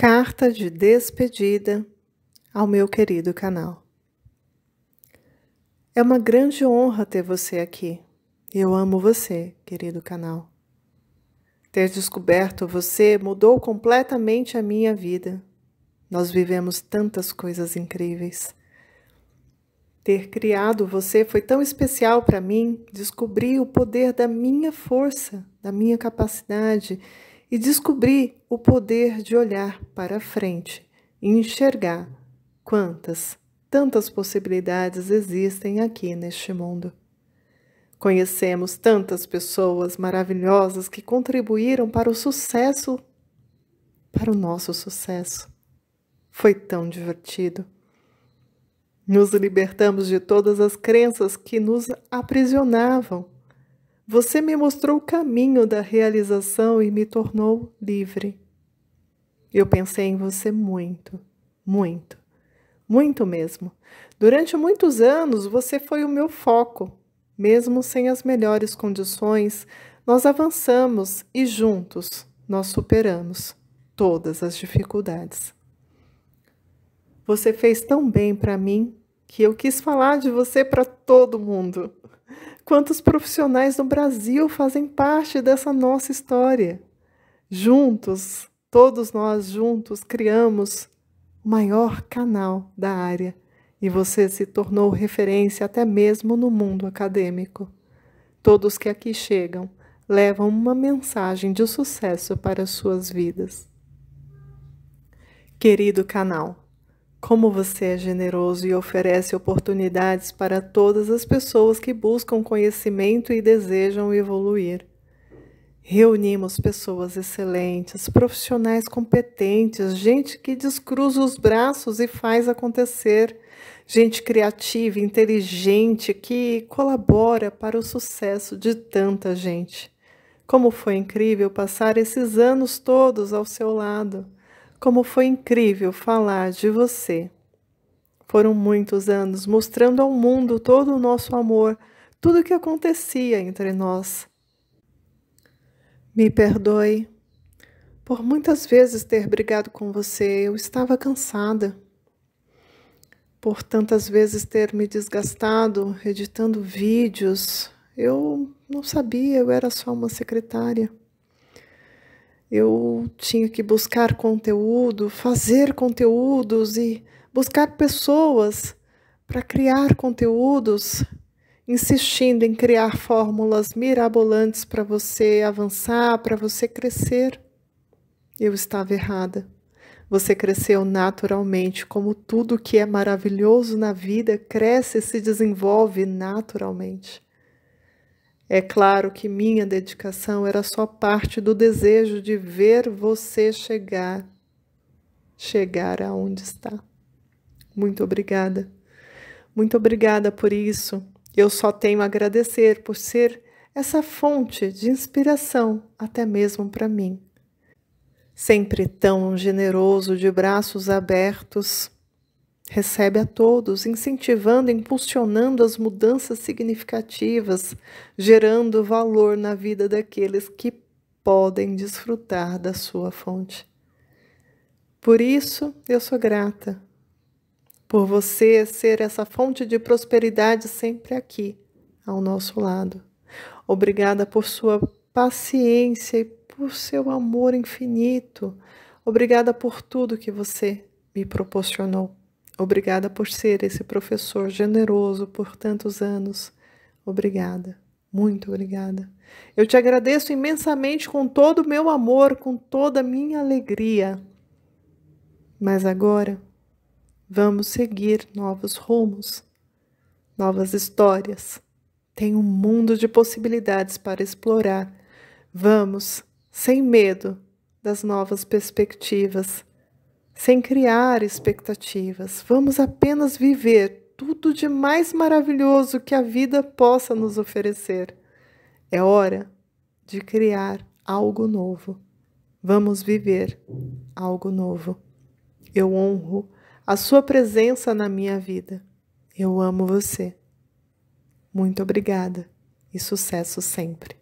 Carta de despedida ao meu querido canal. É uma grande honra ter você aqui. Eu amo você, querido canal. Ter descoberto você mudou completamente a minha vida. Nós vivemos tantas coisas incríveis. Ter criado você foi tão especial para mim. Descobri o poder da minha força, da minha capacidade e descobri o poder de olhar para frente e enxergar quantas, tantas possibilidades existem aqui neste mundo. Conhecemos tantas pessoas maravilhosas que contribuíram para o sucesso, para o nosso sucesso. Foi tão divertido. Nos libertamos de todas as crenças que nos aprisionavam você me mostrou o caminho da realização e me tornou livre. Eu pensei em você muito, muito, muito mesmo. Durante muitos anos, você foi o meu foco. Mesmo sem as melhores condições, nós avançamos e juntos nós superamos todas as dificuldades. Você fez tão bem para mim que eu quis falar de você para todo mundo. Quantos profissionais no Brasil fazem parte dessa nossa história? Juntos, todos nós juntos, criamos o maior canal da área e você se tornou referência até mesmo no mundo acadêmico. Todos que aqui chegam levam uma mensagem de sucesso para suas vidas. Querido canal, como você é generoso e oferece oportunidades para todas as pessoas que buscam conhecimento e desejam evoluir. Reunimos pessoas excelentes, profissionais competentes, gente que descruza os braços e faz acontecer, gente criativa, inteligente, que colabora para o sucesso de tanta gente. Como foi incrível passar esses anos todos ao seu lado. Como foi incrível falar de você. Foram muitos anos mostrando ao mundo todo o nosso amor, tudo o que acontecia entre nós. Me perdoe. Por muitas vezes ter brigado com você, eu estava cansada. Por tantas vezes ter me desgastado editando vídeos, eu não sabia, eu era só uma secretária eu tinha que buscar conteúdo, fazer conteúdos e buscar pessoas para criar conteúdos, insistindo em criar fórmulas mirabolantes para você avançar, para você crescer. Eu estava errada. Você cresceu naturalmente, como tudo que é maravilhoso na vida cresce e se desenvolve naturalmente. É claro que minha dedicação era só parte do desejo de ver você chegar, chegar aonde está. Muito obrigada. Muito obrigada por isso. Eu só tenho a agradecer por ser essa fonte de inspiração, até mesmo para mim. Sempre tão generoso, de braços abertos, Recebe a todos, incentivando, impulsionando as mudanças significativas, gerando valor na vida daqueles que podem desfrutar da sua fonte. Por isso, eu sou grata por você ser essa fonte de prosperidade sempre aqui, ao nosso lado. Obrigada por sua paciência e por seu amor infinito. Obrigada por tudo que você me proporcionou. Obrigada por ser esse professor generoso por tantos anos. Obrigada, muito obrigada. Eu te agradeço imensamente com todo o meu amor, com toda a minha alegria. Mas agora vamos seguir novos rumos, novas histórias. Tem um mundo de possibilidades para explorar. Vamos, sem medo das novas perspectivas sem criar expectativas. Vamos apenas viver tudo de mais maravilhoso que a vida possa nos oferecer. É hora de criar algo novo. Vamos viver algo novo. Eu honro a sua presença na minha vida. Eu amo você. Muito obrigada e sucesso sempre.